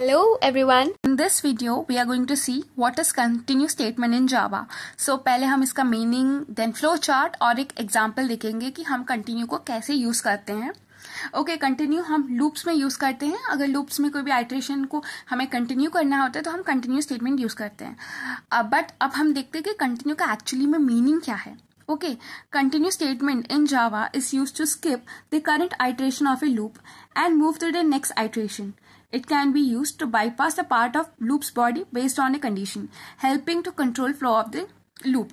Hello everyone. In this video we are going to see what is continuous statement in Java. So पहले हम इसका meaning, then flow chart और एक example देखेंगे कि हम continue को कैसे use करते हैं ओके okay, कंटिन्यू हम लूप्स में यूज़ करते हैं अगर लूप्स में कोई भी आइट्रेशन को हमें कंटिन्यू करना होता है तो हम कंटिन्यू स्टेटमेंट यूज़ करते हैं बट अब हम देखते हैं कि कंटिन्यू का एक्चुअली में मीनिंग क्या है okay continue statement in java is used to skip the current iteration of a loop and move to the next iteration It can be used to bypass a part of loop's body based on a condition, helping to control flow of the loop.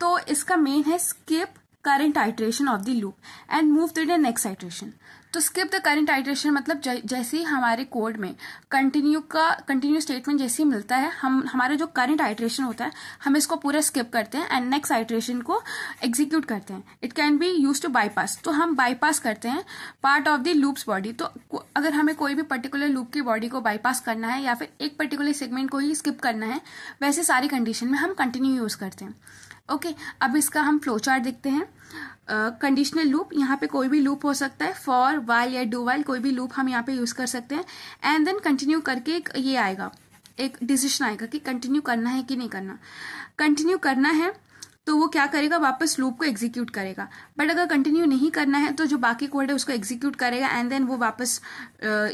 So, its main is skip current iteration of the loop and move to the next iteration. तो skip the current iteration मतलब जैसे ही हमारे code में continue का continue statement जैसे ही मिलता है हम हमारा जो करंट आइट्रेशन होता है हम इसको पूरा स्किप करते हैं एंड नेक्स्ट आइट्रेशन को एग्जीक्यूट करते हैं it can be use to bypass तो हम बाईपास करते हैं part of the loops body तो अगर हमें कोई भी पर्टिकुलर लूप की बॉडी को बाईपास करना है या फिर एक पर्टिकुलर सेगमेंट को ही स्किप करना है वैसे सारी कंडीशन में हम कंटिन्यू यूज करते हैं ओके okay, अब इसका हम फ्लो चार्ट देखते हैं कंडीशनल लूप यहाँ पे कोई भी लूप हो सकता है फॉर वाइल या डू वाइल कोई भी लूप हम यहाँ पे यूज कर सकते हैं एंड देन कंटिन्यू करके एक ये आएगा एक डिसीजन आएगा कि कंटिन्यू करना है कि नहीं करना कंटिन्यू करना है तो वो क्या करेगा वापस लूप को एग्जीक्यूट करेगा बट अगर कंटिन्यू नहीं करना है तो जो बाकी कोड है उसको एग्जीक्यूट करेगा एंड देन वो वापस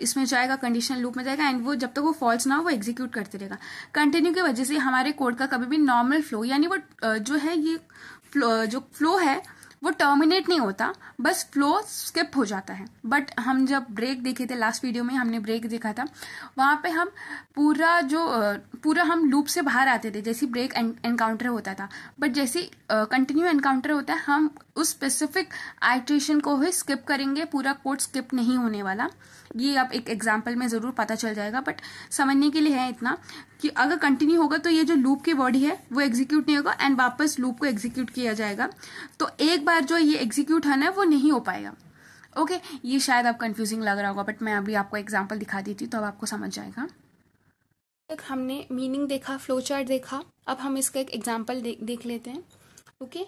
इसमें जाएगा कंडीशन लूप में जाएगा एंड वो जब तक वो फॉल्स ना हो वो एग्जीक्यूट करते रहेगा कंटिन्यू की वजह से हमारे कोड का कभी भी नॉर्मल फ्लो यानी वो जो है ये फ्लो, जो फ्लो है वो टर्मिनेट नहीं होता बस फ्लो स्किप हो जाता है बट हम जब ब्रेक देखे थे लास्ट वीडियो में हमने ब्रेक देखा था वहां पे हम पूरा जो पूरा हम लूप से बाहर आते थे जैसे ब्रेक एनकाउंटर होता था बट जैसे कंटिन्यू एनकाउंटर होता है हम उस स्पेसिफिक आइट्रेशन को ही स्किप करेंगे पूरा कोड स्किप नहीं होने वाला ये आप एक एग्जाम्पल में ज़रूर पता चल जाएगा बट समझने के लिए है इतना कि अगर कंटिन्यू होगा तो ये जो लूप की बॉडी है वो एग्जीक्यूट नहीं होगा एंड वापस लूप को एग्जीक्यूट किया जाएगा तो एक बार बार जो ये एग्जीक्यूट है ना वो नहीं हो पाएगा ओके okay, ये शायद आप कंफ्यूजिंग लग रहा होगा बट मैं अभी आपको एग्जाम्पल दिखा देती तो अब आपको समझ जाएगा तक हमने मीनिंग देखा फ्लो चार्ट देखा अब हम इसका एक एग्जाम्पल दे, देख लेते हैं ओके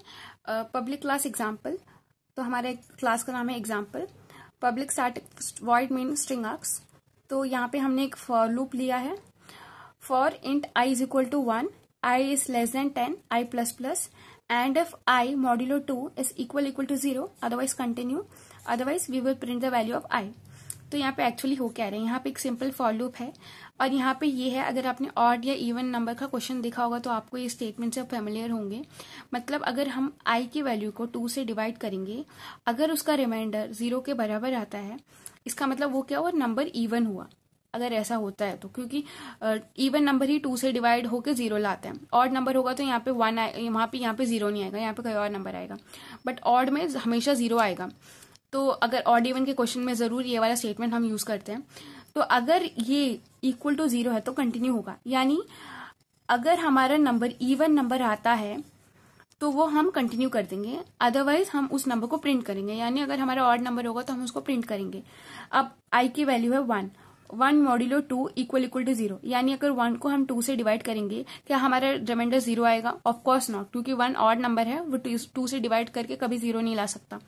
पब्लिक क्लास एग्जाम्पल तो हमारे क्लास का नाम है example public static void main string args तो यहाँ पे हमने एक फॉर लूप लिया है for int i is equal to one i is less than ten i plus plus and if i modulo 2 is equal equal to 0 otherwise continue otherwise we will print the value of i तो यहाँ पे actually हो क्या रहे हैं यहाँ पे एक सिंपल फॉर लूप है और यहाँ पे ये है अगर आपने ऑड या इवन नंबर का क्वेश्चन देखा होगा तो आपको ये स्टेटमेंट से फेमिलियर होंगे मतलब अगर हम आई की वैल्यू को टू से डिवाइड करेंगे अगर उसका रिमाइंडर जीरो के बराबर आता है इसका मतलब वो क्या हुआ नंबर इवन हुआ अगर ऐसा होता है तो क्योंकि इवन नंबर ही टू से डिवाइड होकर जीरो लाते हैं ऑड नंबर होगा तो यहाँ पे वन आए वहाँ पे यहाँ पे जीरो नहीं आएगा यहाँ पे कोई और नंबर आएगा बट ऑड में हमेशा जीरो आएगा तो अगर ऑड इवन के क्वेश्चन में ज़रूर ये वाला स्टेटमेंट हम यूज़ करते हैं तो अगर ये इक्वल टू जीरो है तो कंटिन्यू होगा यानी अगर हमारा नंबर इवन नंबर आता है तो वो हम कंटिन्यू कर देंगे अदरवाइज हम उस नंबर को प्रिंट करेंगे यानी अगर हमारा ऑड नंबर होगा तो हम उसको प्रिंट करेंगे अब आई की वैल्यू है one one modulo two equal equal to zero यानी अगर वन को हम टू से डिवाइड करेंगे क्या हमारा रिमाइंडर जीरो आएगा ऑफकोर्स नॉट क्योंकि वन ऑड नंबर है वो टू से डिवाइड करके कभी जीरो नहीं ला सकता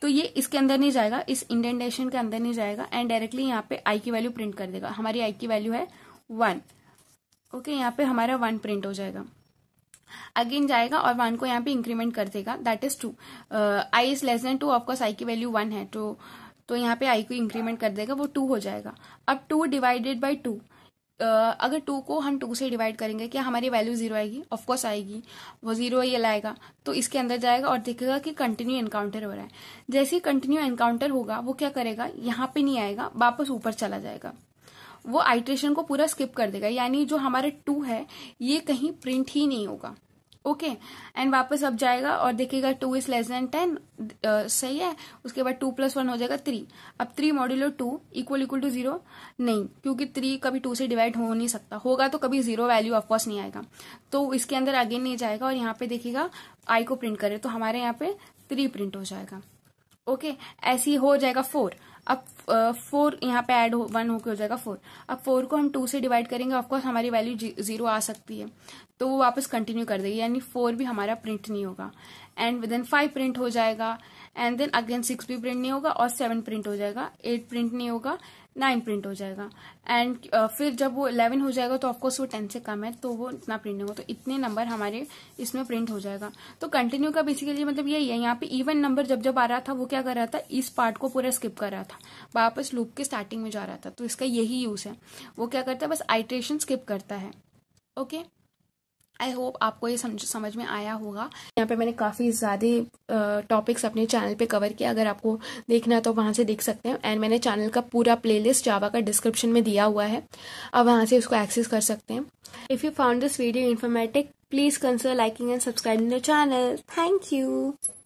तो ये इसके अंदर नहीं जाएगा इस इंडेंटेशन के अंदर नहीं जाएगा एंड डायरेक्टली यहाँ पे आई की वैल्यू प्रिंट कर देगा हमारी आई की वैल्यू है वन ओके okay, यहाँ पे हमारा वन प्रिंट हो जाएगा अगेन जाएगा और वन को यहाँ पे इंक्रीमेंट कर देगा that is two i is less than two of course i की वैल्यू वन है तो तो यहाँ पे आई को इंक्रीमेंट कर देगा वो टू हो जाएगा अब टू डिवाइडेड बाई टू अगर टू को हम टू से डिवाइड करेंगे क्या हमारी वैल्यू जीरो आएगी ऑफकोर्स आएगी वो जीरो ये लाएगा तो इसके अंदर जाएगा और देखेगा कि कंटिन्यू एनकाउंटर हो रहा है जैसे ही कंटिन्यू एनकाउंटर होगा वो क्या करेगा यहाँ पे नहीं आएगा वापस ऊपर चला जाएगा वो आइट्रेशन को पूरा स्किप कर देगा यानी जो हमारा टू है ये कहीं प्रिंट ही नहीं होगा ओके okay, एंड वापस अब जाएगा और देखिएगा two is less than ten सही है उसके बाद टू प्लस वन हो जाएगा थ्री अब three modulo two equal equal to zero नहीं क्योंकि थ्री कभी टू से डिवाइड हो नहीं सकता होगा तो कभी जीरो वैल्यू ऑफकोर्स नहीं आएगा तो इसके अंदर आगे नहीं जाएगा और यहाँ पे देखिएगा आई को प्रिंट करे तो हमारे यहाँ पे थ्री प्रिंट हो जाएगा ओके okay, ऐसी हो जाएगा फोर अब फोर यहाँ पे ऐड हो वन होकर हो जाएगा फोर अब फोर को हम टू से डिवाइड करेंगे ऑफकोर्स हमारी वैल्यू जीरो आ सकती है तो वो वापस कंटिन्यू कर देगी यानी फोर भी हमारा प्रिंट नहीं होगा and within five print हो जाएगा एंड देन अगेन सिक्स भी प्रिंट नहीं होगा और सेवन प्रिंट हो जाएगा एट प्रिंट नहीं होगा नाइन प्रिंट हो जाएगा एंड uh, फिर जब वो इलेवन हो जाएगा तो ऑफकोर्स वो टेन से कम है तो वो इतना प्रिंट होगा तो इतने नंबर हमारे इसमें प्रिंट हो जाएगा तो कंटिन्यू का बेसिकली मतलब यही है यहाँ पे इवन नंबर जब जब आ रहा था वो क्या कर रहा था इस पार्ट को पूरा स्किप कर रहा था वापस लूप के स्टार्टिंग में जा रहा था तो इसका यही यूज है वो क्या करता है बस आइट्रेशन स्किप करता है ओके okay? आई होप आपको ये समझ समझ में आया होगा यहाँ पे मैंने काफ़ी ज़्यादा टॉपिक्स अपने चैनल पे कवर किया अगर आपको देखना है तो वहाँ से देख सकते हैं एंड मैंने चैनल का पूरा प्लेलिस्ट जावा का डिस्क्रिप्शन में दिया हुआ है अब वहाँ से उसको एक्सेस कर सकते हैं if you found this video informative please consider liking and subscribing the channel thank you